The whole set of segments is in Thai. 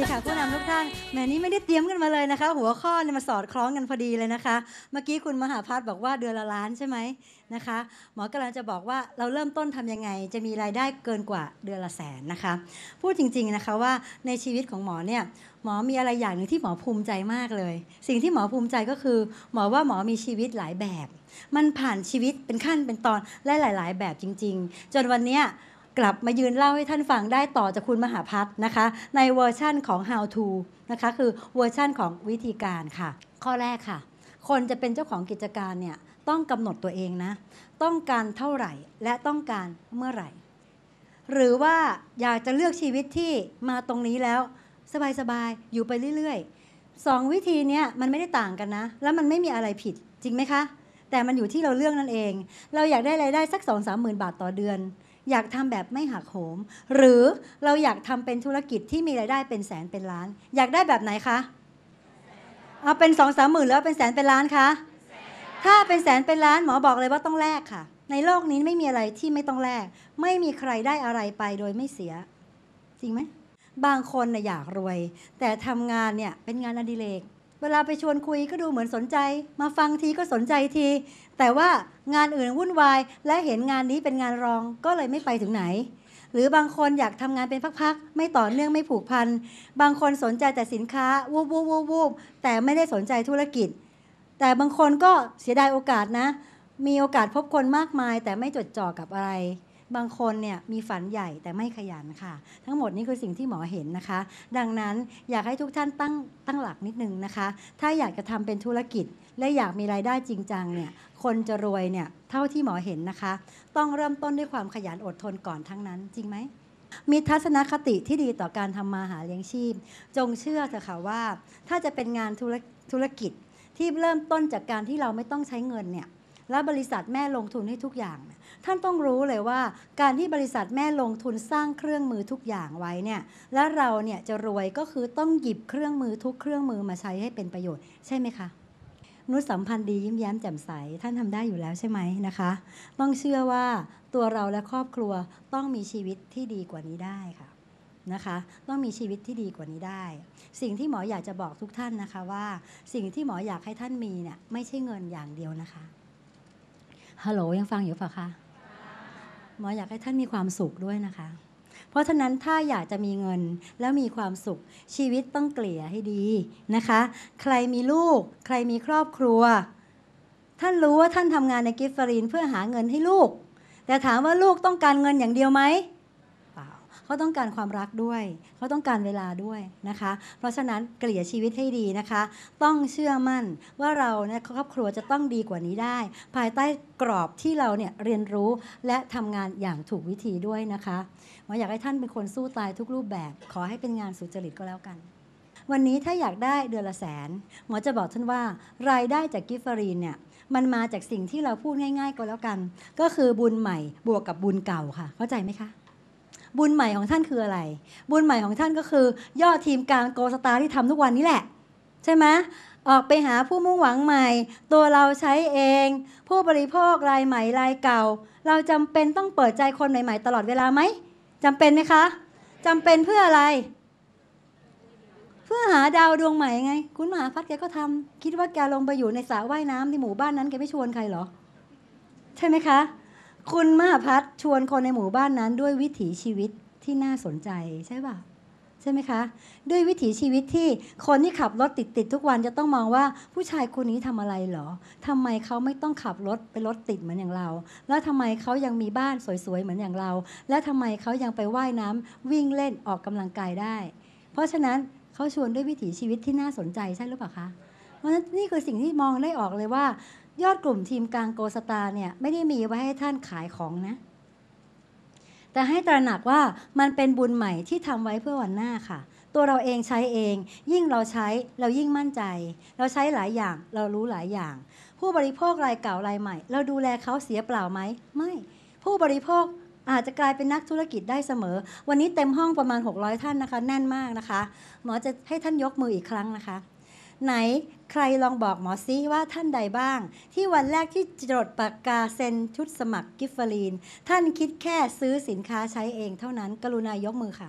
ดีค่ะผู้นำทุกท่านแหมนี้ไม่ได้เตรียมกันมาเลยนะคะ หัวข้อเนี่ยมาสอดคล้องกันพอดีเลยนะคะ เมื่อกี้คุณมหาพัฒบอกว่าเดือนละล้านใช่ไหมนะคะ หมอกำลังจะบอกว่าเราเริ่มต้นทํำยังไง จะมีรายได้เกินกว่าเดือนละแสนนะคะ พูดจริง ๆนะคะว่าในชีวิตของหมอเนี่ยหมอมีอะไรอย่างหนึ่งที่หมอภูมิใจมากเลย สิ่งที่หมอภูมิใจก็คือ หมอว่าหมอมีชีวิตหลายแบบ มันผ่านชีวิตเป็นขั้นเป็นตอนและหลายๆแบบจริงๆ จนวันเนี้ยกลับมายืนเล่าให้ท่านฟังได้ต่อจากคุณมหาพัฒนะคะในเวอร์ชั่นของ How to นะคะคือเวอร์ชั่นของวิธีการค่ะ ข้อแรกค่ะ คนจะเป็นเจ้าของกิจการเนี่ยต้องกำหนดตัวเองนะต้องการเท่าไหร่และต้องการเมื่อไหร่ หรือว่าอยากจะเลือกชีวิตที่มาตรงนี้แล้ว สบาย ๆ อยู่ไปเรื่อยๆสองวิธีเนี้ยมันไม่ได้ต่างกันนะ แล้วมันไม่มีอะไรผิดจริงไหมคะ แต่มันอยู่ที่เราเลือกนั่นเอง เราอยากได้ไรายได้ สักสองสามหมื่นบาทต่อเดือนอยากทำแบบไม่หักโหม หรือเราอยากทำเป็นธุรกิจที่มีรายได้เป็นแสนเป็นล้าน อยากได้แบบไหนคะเอาเป็นสองสามหมื่นหรือเป็นแสนเป็นล้านคะ ถ้าเป็นแสนเป็นล้านหมอบอกเลยว่าต้องแลกค่ะ ในโลกนี้ไม่มีอะไรที่ไม่ต้องแลกไม่มีใครได้อะไรไปโดยไม่เสีย จริงไหมบางคนนะอยากรวย แต่ทำงานเนี่ยเป็นงานอดิเรกเวลาไปชวนคุยก็ดูเหมือนสนใจ มาฟังทีก็สนใจที แต่ว่างานอื่นวุ่นวายและเห็นงานนี้เป็นงานรองก็เลยไม่ไปถึงไหน หรือบางคนอยากทำงานเป็นพักๆไม่ต่อเนื่องไม่ผูกพันบางคนสนใจแต่สินค้าวูบวูบวูบวูบแต่ไม่ได้สนใจธุรกิจ แต่บางคนก็เสียดายโอกาสนะ มีโอกาสพบคนมากมาย แต่ไม่จดจ่อกับอะไรบางคนเนี่ยมีฝันใหญ่แต่ไม่ขยันค่ะ ทั้งหมดนี้คือสิ่งที่หมอเห็นนะคะ ดังนั้นอยากให้ทุกท่านตั้งตั้งหลักนิดนึงนะคะ ถ้าอยากจะทำเป็นธุรกิจ และอยากมีรายได้จริงจังเนี่ยคนจะรวยเนี่ยเท่าที่หมอเห็นนะคะ ต้องเริ่มต้นด้วยความขยันอดทนก่อนทั้งนั้น จริงไหมมีทัศนคติที่ดีต่อการทำมาหาเลี้ยงชีพ จงเชื่อเถอะค่ะว่า ถ้าจะเป็นงานธุรธุรกิจที่เริ่มต้นจากการที่เราไม่ต้องใช้เงินเนี่ยและบริษัทแม่ลงทุนให้ทุกอย่างท่านต้องรู้เลยว่า การที่บริษัทแม่ลงทุนสร้างเครื่องมือทุกอย่างไว้เนี่ยและเราเนี่ยจะรวยก็คือต้องหยิบเครื่องมือทุกเครื่องมือมาใช้ให้เป็นประโยชน์ใช่ไหมคะนุสสัมพันธ์ดียิ้มแย้มแจ่มใสท่านทำได้อยู่แล้วใช่ไหมนะคะต้องเชื่อว่าตัวเราและครอบครัวต้องมีชีวิตที่ดีกว่านี้ได้ค่ะนะคะ ต้องมีชีวิตที่ดีกว่านี้ได้ สิ่งที่หมออยากจะบอกทุกท่านนะคะว่า สิ่งที่หมออยากให้ท่านมีเนี่ยไม่ใช่เงินอย่างเดียวนะคะฮัลโหลยังฟังอยู่เปล่าคะหมออยากให้ท่านมีความสุขด้วยนะคะ เพราะฉะนั้นถ้าอยากจะมีเงินแล้วมีความสุข ชีวิตต้องเกลี่ยให้ดีนะคะ ใครมีลูก ใครมีครอบครัว ท่านรู้ว่าท่านทำงานในกิฟฟารีนเพื่อหาเงินให้ลูกแต่ถามว่าลูกต้องการเงินอย่างเดียวไหมเขาต้องการความรักด้วยเขาต้องการเวลาด้วยนะคะ เพราะฉะนั้นเกลี่ยชีวิตให้ดีนะคะต้องเชื่อมั่นว่าเราเนี่ยครอบครัวจะต้องดีกว่านี้ได้ ภายใต้กรอบที่เราเนี่ยเรียนรู้ และทำงานอย่างถูกวิธีด้วยนะคะมาอยากให้ท่านเป็นคนสู้ตายทุกรูปแบบ ขอให้เป็นงานสุจริตก็แล้วกัน วันนี้ถ้าอยากได้เดือนละแสน หมอจะบอกท่านว่า รายได้จากกิฟฟารีนเนี่ยมันมาจากสิ่งที่เราพูดง่าย ๆก็แล้วกัน ก็คือบุญใหม่ บวกกับบุญเก่าค่ะ เข้าใจไหมคะบุญใหม่ของท่านคืออะไร บุญใหม่ของท่านก็คือยอดทีมการโกสตาร์ที่ทำทุกวันนี้แหละ ใช่ไหมออกไปหาผู้มุ่งหวังใหม่ ตัวเราใช้เอง ผู้บริโภครายใหม่รายเก่า เราจำเป็นต้องเปิดใจคนใหม่ๆ ตลอดเวลาไหมจำเป็นไหมคะ จำเป็นเพื่ออะไร เพื่อหาดาวดวงใหม่ไง คุณหมาพัดแกก็ทำ คิดว่าแกลงไปอยู่ในสระว่ายน้ำในหมู่บ้านนั้นแกไม่ชวนใครหรอใช่ไหมคะคุณมาพัฒชวนคนในหมู่บ้านนั้นด้วยวิถีชีวิตที่น่าสนใจใช่ป่ะใช่ไหมคะ ด้วยวิถีชีวิตที่คนที่ขับรถติดติดทุกวันจะต้องมองว่าผู้ชายคนนี้ทำอะไรหรอ ทำไมเขาไม่ต้องขับรถไปรถติดเหมือนอย่างเรา แล้วทำไมเขายังมีบ้านสวยๆ เหมือนอย่างเรา และทำไมเขายังไปว่ายน้ำวิ่งเล่นออกกำลังกายได้ เพราะฉะนั้นเขาชวนด้วยวิถีชีวิตที่น่าสนใจ ใช่หรือเปล่าคะเพราะฉะนั้นนี่คือสิ่งที่มองได้ออกเลยว่ายอด กลุ่มทีมกลางโกสตาเนี่ยไม่ได้มีไว้ให้ท่านขายของนะแต่ให้ตระหนักว่ามันเป็นบุญใหม่ที่ทำไว้เพื่อวันหน้าค่ะ ตัวเราเองใช้เอง ยิ่งเราใช้เรายิ่งมั่นใจ เราใช้หลายอย่างเรารู้หลายอย่าง ผู้บริโภครายเก่ารายใหม่ เราดูแลเขาเสียเปล่าไหมไม่ ผู้บริโภคอาจจะกลายเป็นนักธุรกิจได้เสมอ วันนี้เต็มห้องประมาณ 600 ท่านนะคะแน่นมากนะคะ หมอจะให้ท่านยกมืออีกครั้งนะคะไหนใครลองบอกหมอซิ ว่าท่านใดบ้าง ที่วันแรกที่จดปากกาเซ็นชุดสมัครกิฟฟารีน ท่านคิดแค่ซื้อสินค้าใช้เอง เท่านั้น กรุณายกมือค่ะ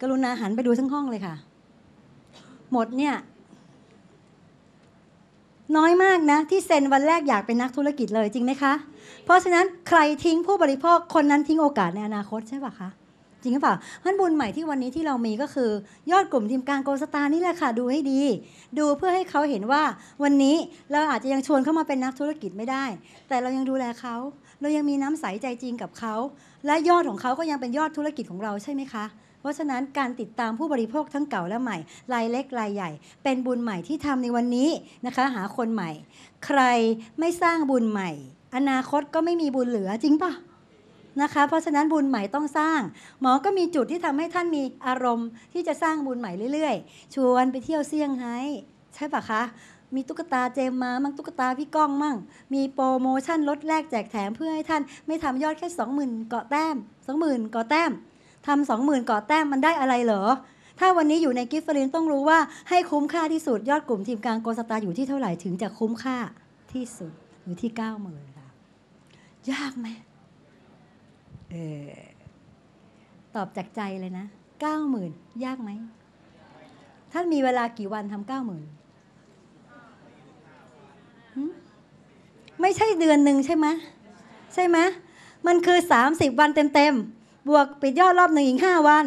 กรุณาหันไปดูทั้งห้องเลยค่ะ หมดเนี่ยน้อยมากนะ ที่เซ็นวันแรกอยากเป็นนักธุรกิจเลยจริงไหมคะ เพราะฉะนั้นใครทิ้งผู้บริโภคคนนั้นทิ้งโอกาสในอนาคตใช่ปะคะจริงหรือเปล่าท่านบุญใหม่ที่วันนี้ที่เรามีก็คือยอดกลุ่มทีมการโกสตานี่แหละค่ะดูให้ดี ดูเพื่อให้เขาเห็นว่าวันนี้เราอาจจะยังชวนเข้ามาเป็นนักธุรกิจไม่ได้ แต่เรายังดูแลเขาเรายังมีน้ำใสใจจริงกับเขาและยอดของเขาก็ยังเป็นยอดธุรกิจของเราใช่ไหมคะ เพราะฉะนั้นการติดตามผู้บริโภคทั้งเก่าและใหม่ รายเล็กรายใหญ่ เป็นบุญใหม่ที่ทำในวันนี้นะคะ หาคนใหม่ ใครไม่สร้างบุญใหม่ อนาคตก็ไม่มีบุญเหลือจริงปะนะคะเพราะฉะนั้นบุญใหม่ต้องสร้าง หมอก็มีจุดที่ทำให้ท่านมีอารมณ์ ที่จะสร้างบุญใหม่เรื่อยๆ ชวนไปเที่ยวเซี่ยงไฮ้ใช่ปะคะ มีตุ๊กตาเจมมามั่งตุ๊กตาพี่ก้องมั่ง มีโปรโมชั่นลดแลกแจกแถมเพื่อให้ท่านไม่ทำยอดแค่20,000เกาะแต้ม 20,000เกาะแต้มทำสองหมื่นเกาะแต้มมันได้อะไรเหรอถ้าวันนี้อยู่ในกิฟต์ฟลินต้องรู้ว่าให้คุ้มค่าที่สุดยอดกลุ่มทีมกลางโกสตาอยู่ที่เท่าไหร่ถึงจะคุ้มค่าที่สุดอยู่ที่เก้าหมื่นค่ะยากไหมออตอบจากใจเลยนะเก้าหมื่นยากไหมท่านมีเวลากี่วันทำเก้าหมื่นไม่ใช่เดือนหนึ่งใช่ไหมใช่ไหมมันคือ 30 วันเต็มๆบวกปิดยอดรอบหนึ่งอีก5วัน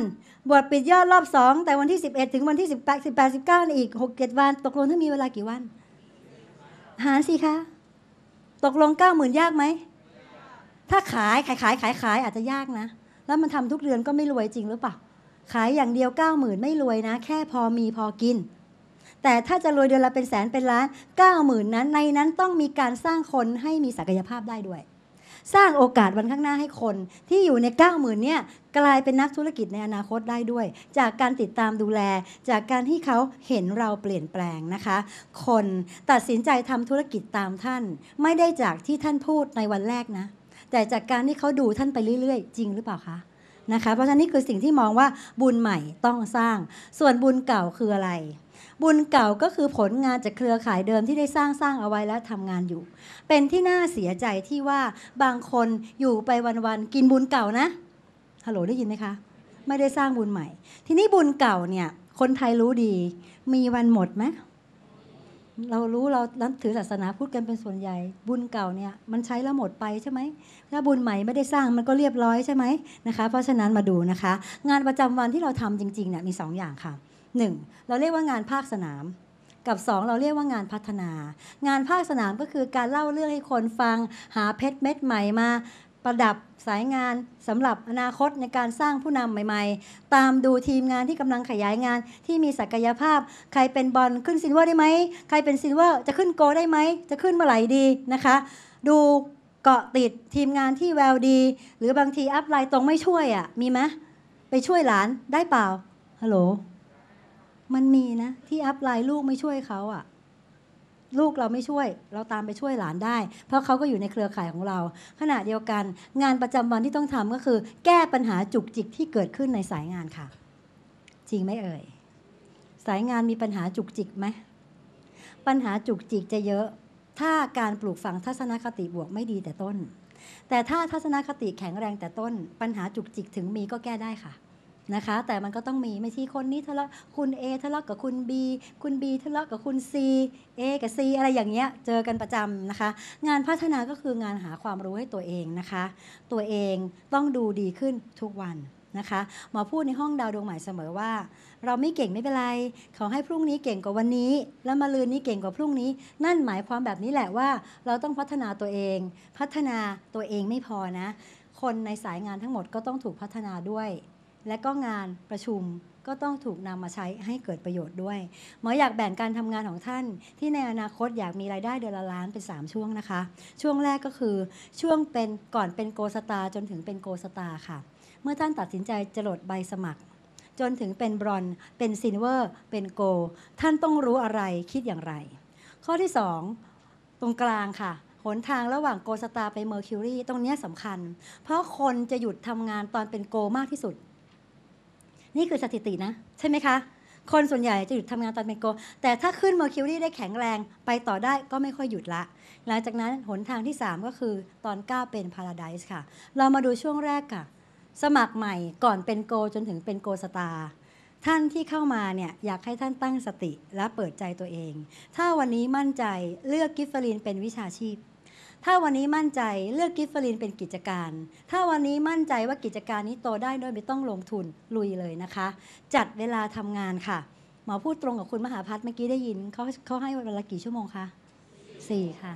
บวกปิดยอดรอบสองแต่วันที่ 11 ถึงวันที่ 18 18 19อีก 6 7 วัน ตกลงท่านมีเวลากี่วัน หาสิคะตกลง9 0,000 ยากไหมถ้าขายขายขายขายขายอาจจะยากนะ แล้วมันทำทุกเดือนก็ไม่รวยจริงหรือเปล่า ขายอย่างเดียว9ก้าหมื่นไม่รวยนะ แค่พอมีพอกิน แต่ถ้าจะรวยเดือนละเป็นแสนเป็นล้าน9ก้าหมื่นนั้น ในนั้นต้องมีการสร้างคนให้มีศักยภาพได้ด้วย สร้างโอกาสวันข้างหน้าให้คนที่อยู่ใน9ก้าหมื่นเนี่ยกลายเป็นนักธุรกิจในอนาคตได้ด้วยจากการติดตามดูแล จากการที่เขาเห็นเราเปลี่ยนแปลงนะคะ คนตัดสินใจทำธุรกิจตามท่าน ไม่ได้จากที่ท่านพูดในวันแรกนะแต่จากการที่เขาดูท่านไปเรื่อยๆ จริงหรือเปล่าคะนะคะ เพราะฉะนั้นนี่คือสิ่งที่มองว่าบุญใหม่ต้องสร้าง ส่วนบุญเก่าคืออะไร บุญเก่าก็คือผลงานจากเครือข่ายเดิมที่ได้สร้างสร้างเอาไว้และทำงานอยู่ เป็นที่น่าเสียใจที่ว่าบางคนอยู่ไปวันๆ กินบุญเก่านะ ฮัลโหลได้ยินไหมคะ ไม่ได้สร้างบุญใหม่ ทีนี้บุญเก่าเนี่ยคนไทยรู้ดี มีวันหมดไหมเรารู้เรานับถือศาสนาพูดกันเป็นส่วนใหญ่ บุญเก่าเนี่ยมันใช้แล้วหมดไปใช่ไหมถ้าบุญใหม่ไม่ได้สร้างมันก็เรียบร้อยใช่ไหมนะคะเพราะฉะนั้นมาดูนะคะ งานประจำวันที่เราทำจริงๆเนี่ยมี 2 อย่างค่ะ 1. เราเรียกว่างานภาคสนาม กับ 2 เราเรียกว่างานพัฒนา งานภาคสนามก็คือการเล่าเรื่องให้คนฟัง หาเพชรเม็ดใหม่มาประดับ สายงานสำหรับอนาคตในการสร้างผู้นำใหม่ ๆ ตามดูทีมงานที่กำลังขยายงาน ที่มีศักยภาพ ใครเป็นบอลขึ้นซินว่าได้ไหม ใครเป็นซินว่าจะขึ้นโกได้ไหม จะขึ้นเมื่อไหร่ดีนะคะ ดูเกาะติดทีมงานที่แววดี หรือบางทีอัพไลน์ตรงไม่ช่วยอะ่ะมีไหมไปช่วยหลานได้เปล่าฮัลโหล มันมีนะที่อัพไลน์ลูกไม่ช่วยเขาอะ่ะลูกเราไม่ช่วย เราตามไปช่วยหลานได้เพราะเขาก็อยู่ในเครือข่ายของเราขณะเดียวกัน งานประจำวันที่ต้องทำก็คือ แก้ปัญหาจุกจิกที่เกิดขึ้นในสายงานค่ะ จริงไหมเอ่ย สายงานมีปัญหาจุกจิกไหมปัญหาจุกจิกจะเยอะ ถ้าการปลูกฝังทัศนคติบวกไม่ดีแต่ต้น แต่ถ้าทัศนคติแข็งแรงแต่ต้น ปัญหาจุกจิกถึงมีก็แก้ได้ค่ะนะคะแต่มันก็ต้องมีไม่ใช่คนนี้ทะเลาะคุณเอทะเลาะกับคุณบีคุณบีทะเลาะกับคุณซีเอกับซีอะไรอย่างเงี้ยเจอกันประจำนะคะ งานพัฒนาก็คืองานหาความรู้ให้ตัวเองนะคะ ตัวเองต้องดูดีขึ้นทุกวันนะคะหมอพูดในห้องดาวดวงใหม่เสมอว่า เราไม่เก่งไม่เป็นไรเขาให้พรุ่งนี้เก่งกว่าวันนี้ แล้วมาลืนนี้เก่งกว่าพรุ่งนี้ นั่นหมายความแบบนี้แหละว่า เราต้องพัฒนาตัวเอง พัฒนาตัวเองไม่พอนะคนในสายงานทั้งหมดก็ต้องถูกพัฒนาด้วยและก็งานประชุมก็ต้องถูกนำมาใช้ให้เกิดประโยชน์ด้วยหมออยากแบ่งการทำงานของท่าน ที่ในอนาคตอยากมีรายได้เดือนละล้านเป็น 3 ช่วงนะคะ ช่วงแรกก็คือช่วงเป็นก่อนเป็นโกสตาจนถึงเป็นโกสตาค่ะ เมื่อท่านตัดสินใจจรดใบสมัคร จนถึงเป็นบรอนเป็นซินเวอร์เป็นโก ท่านต้องรู้อะไรคิดอย่างไร ข้อที่ 2 ตรงกลางค่ะ หนทางระหว่างโกสตาไปเมอร์คิวรีตรงนี้สำคัญ เพราะคนจะหยุดทำงานตอนเป็นโกมากที่สุดนี่คือสถิตินะ ใช่ไหมคะ คนส่วนใหญ่จะหยุดทำงานตอนเป็นโก แต่ถ้าขึ้นเมอร์คิวรีได้แข็งแรงไปต่อได้ก็ไม่ค่อยหยุดละ หลังจากนั้น หนทางที่ 3 ก็คือตอนก้าเป็นพาราไดส์ค่ะ เรามาดูช่วงแรกค่ะ สมัครใหม่ก่อนเป็นโก จนถึงเป็นโกสตาร์ท่านที่เข้ามาเนี่ยอยากให้ท่านตั้งสติและเปิดใจตัวเอง ถ้าวันนี้มั่นใจเลือกกิฟฟอรีนเป็นวิชาชีพถ้าวันนี้มั่นใจเลือกกิฟฟลินเป็นกิจการ ถ้าวันนี้มั่นใจว่ากิจการนี้โตได้โดยไม่ต้องลงทุนลุยเลยนะคะ จัดเวลาทำงานค่ะหมอพูดตรงกับคุณมหาพัฒน์เมื่อกี้ได้ยินเขาเขาให้เวลากี่ชั่วโมงคะสี่ค่ะ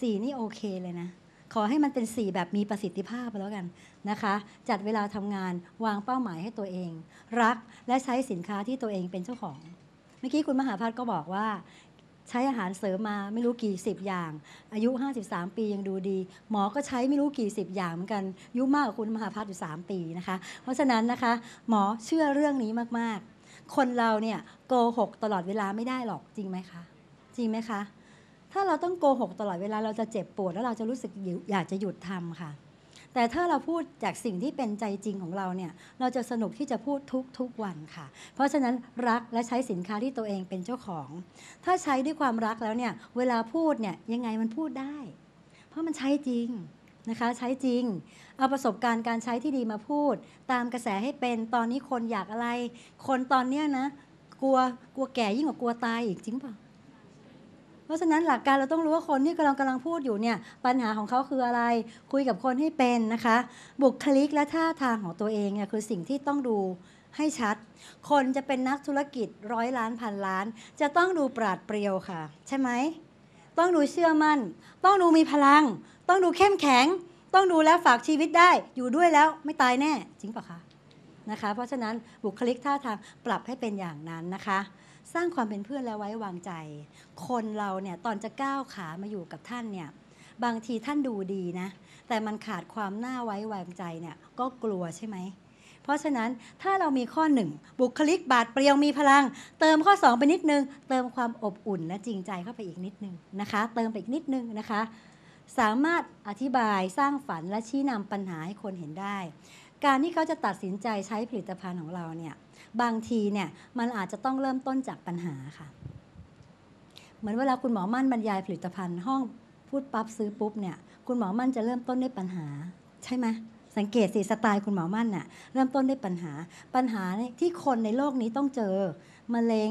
สี่นี่โอเคเลยนะขอให้มันเป็น4แบบมีประสิทธิภาพแล้วกันนะคะ จัดเวลาทำงานวางเป้าหมายให้ตัวเอง รักและใช้สินค้าที่ตัวเองเป็นเจ้าของ เมื่อกี้คุณมหาพัฒน์ก็บอกว่าใช้อาหารเสริมมา ไม่รู้กี่สิบอย่าง อายุ 53 ปียังดูดี หมอก็ใช้ไม่รู้กี่สิบอย่างเหมือนกันยุมากกว่าคุณมหาพัฒน์อยู่ 3 ปีนะคะ เพราะฉะนั้นนะคะ หมอเชื่อเรื่องนี้มากๆ คนเราเนี่ยโกหกตลอดเวลาไม่ได้หรอกจริงไหมคะจริงไหมคะถ้าเราต้องโกหกตลอดเวลาเราจะเจ็บปวด แล้วเราจะรู้สึกอยากจะหยุดทำค่ะแต่ถ้าเราพูดจากสิ่งที่เป็นใจจริงของเราเนี่ย เราจะสนุกที่จะพูดทุกทุกวันค่ะ เพราะฉะนั้นรักและใช้สินค้าที่ตัวเองเป็นเจ้าของ ถ้าใช้ด้วยความรักแล้วเนี่ย เวลาพูดเนี่ยยังไงมันพูดได้ เพราะมันใช้จริงนะคะใช้จริง เอาประสบการณ์การใช้ที่ดีมาพูด ตามกระแสให้เป็น ตอนนี้คนอยากอะไร คนตอนเนี้ยนะกลัวกลัวแก่ยิ่งกว่ากลัวตายอีกจริงปะเพราะฉะนั้นหลักการเราต้องรู้ว่าคนที่กำลังกำลังพูดอยู่เนี่ย ปัญหาของเขาคืออะไรคุยกับคนให้เป็นนะคะ บุคลิกและท่าทางของตัวเองเนี่ยคือสิ่งที่ต้องดูให้ชัด คนจะเป็นนักธุรกิจร้อยล้านพันล้าน จะต้องดูปราดเปรียวค่ะ ใช่ไหมต้องดูเชื่อมัน่นต้องดูมีพลัง ต้องดูเข้มแข็ง ต้องดูแลฝากชีวิตได้อยู่ด้วยแล้ว ไม่ตายแน่จริงปะคะนะคะ เพราะฉะนั้นบุคลิกท่าทางปรับให้เป็นอย่างนั้นนะคะสร้างความเป็นเพื่อนและไว้วางใจ คนเราเนี่ยตอนจะก้าวขามาอยู่กับท่านเนี่ย บางทีท่านดูดีนะ แต่มันขาดความน่าไว้วางใจเนี่ยก็กลัวใช่ไหม เพราะฉะนั้นถ้าเรามีข้อหนึ่ง บุคลิกบาดเปรียวมีพลัง เติมข้อ2ไปนิดนึง เติมความอบอุ่นและจริงใจเข้าไปอีกนิดนึงนะคะ เติมไปอีกนิดนึงนะคะ สามารถอธิบายสร้างฝันและชี้นำปัญหาให้คนเห็นได้ การที่เขาจะตัดสินใจใช้ผลิตภัณฑ์ของเราเนี่ยบางทีเนี่ยมันอาจจะต้องเริ่มต้นจากปัญหาค่ะ เหมือนเวลาคุณหมอมั่นบรรยายผลิตภัณฑ์ ห้องพูดปั๊บซื้อปุ๊บเนี่ยคุณหมอมั่นจะเริ่มต้นด้วยปัญหาใช่ไหมสังเกตสิสไตล์คุณหมอมั่นน่ะเริ่มต้นด้วยปัญหาปัญหาที่คนในโลกนี้ต้องเจอมะเร็ง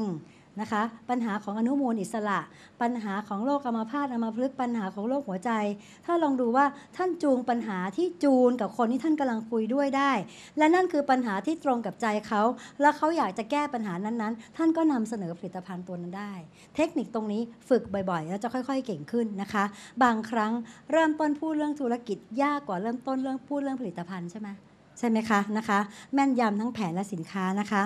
นะคะปัญหาของอนุมูลอิสระ ปัญหาของโรคอัมพาตอัมพฤกษ์ปัญหาของโรคหัวใจ ถ้าลองดูว่าท่านจูงปัญหาที่จูนกับคนที่ท่านกำลังคุยด้วยได้ และนั่นคือปัญหาที่ตรงกับใจเขา และเขาอยากจะแก้ปัญหานั้นๆ ท่านก็นำเสนอผลิตภัณฑ์ตัวนั้นได้ เทคนิคตรงนี้ฝึกบ่อยๆ แล้วจะค่อย ๆเก่งขึ้นนะคะ บางครั้งเริ่มต้นพูดเรื่องธุรกิจยากกว่าเริ่มต้นเรื่องพูดเรื่องผลิตภัณฑ์ใช่ไหมใช่ไหมคะนะคะ แม่นยำทั้งแผนและสินค้านะคะ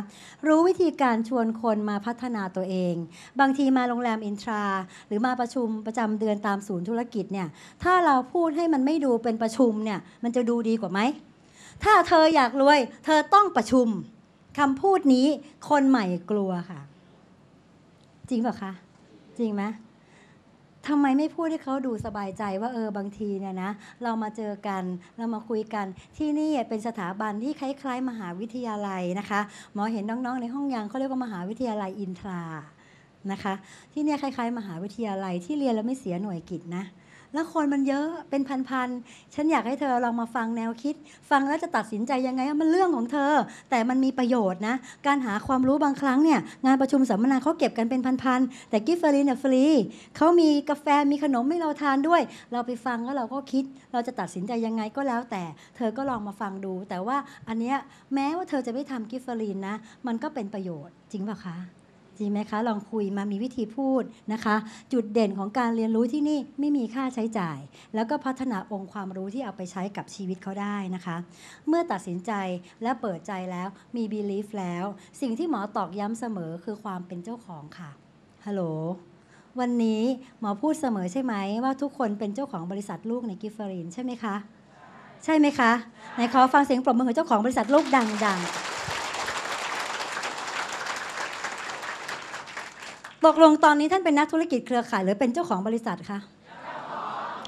รู้วิธีการชวนคนมาพัฒนาตัวเอง บางทีมาโรงแรมอินทรา หรือมาประชุมประจำเดือนตามศูนย์ธุรกิจเนี่ย ถ้าเราพูดให้มันไม่ดูเป็นประชุมเนี่ยมันจะดูดีกว่าไหม ถ้าเธออยากรวย เธอต้องประชุมคำพูดนี้คนใหม่กลัวค่ะ จริงเปล่าคะ จริงไหมทำไมไม่พูดให้เขาดูสบายใจว่าเออ บางทีเนี่ยนะเรามาเจอกัน เรามาคุยกันที่นี่เป็นสถาบันที่คล้าย ๆ มหาวิทยาลัยนะคะหมอเห็นน้องๆในห้องยางเขาเรียกว่ามหาวิทยาลัยอินทรานะคะที่นี่ยคล้ายๆ มหาวิทยาลัยที่เรียนแล้วไม่เสียหน่วยกิจนะแล้วคนมันเยอะเป็นพันๆ ฉันอยากให้เธอลองมาฟังแนวคิด ฟังแล้วจะตัดสินใจยังไงมันเรื่องของเธอ แต่มันมีประโยชน์นะการหาความรู้บางครั้งเนี่ย งานประชุมสัมมนาเขาเก็บกันเป็นพันๆแต่กิฟเฟอรีเนี่ยฟรีเขามีกาแฟมีขนมให้เราทานด้วย เราไปฟังแล้วเราก็คิด เราจะตัดสินใจยังไงก็แล้วแต่เธอก็ลองมาฟังดู แต่ว่าอันเนี้ยแม้ว่าเธอจะไม่ทำกิฟเฟอรีนนะ มันก็เป็นประโยชน์จริงป่ะคะจริงไหมคะลองคุยมามีวิธีพูดนะคะ จุดเด่นของการเรียนรู้ที่นี่ไม่มีค่าใช้จ่าย แล้วก็พัฒนาองค์ความรู้ที่เอาไปใช้กับชีวิตเขาได้นะคะ เมื่อตัดสินใจและเปิดใจแล้วมี belief แล้ว สิ่งที่หมอตอกย้ำเสมอคือความเป็นเจ้าของค่ะฮัลโหลวันนี้หมอพูดเสมอใช่ไหมว่าทุกคนเป็นเจ้าของบริษัทลูกในกิฟเฟอริน ใช่ไหมคะ ใช่ไหมคะ ไหนขอฟังเสียงปรบมือของเจ้าของบริษัทลูกดังๆตกลงตอนนี้ท่านเป็นนักธุรกิจเครือข่ายหรือเป็นเจ้าของบริษัทคะ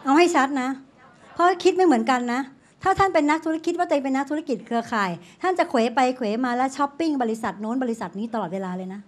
เอาให้ชัดนะ เพราะคิดไม่เหมือนกันนะ ถ้าท่านเป็นนักธุรกิจ ว่าตัวเองเป็นนักธุรกิจเครือข่าย ท่านจะเขวไปเขวมาและช้อปปิ้งบริษัทโน้นบริษัทนี้ตลอดเวลาเลยนะ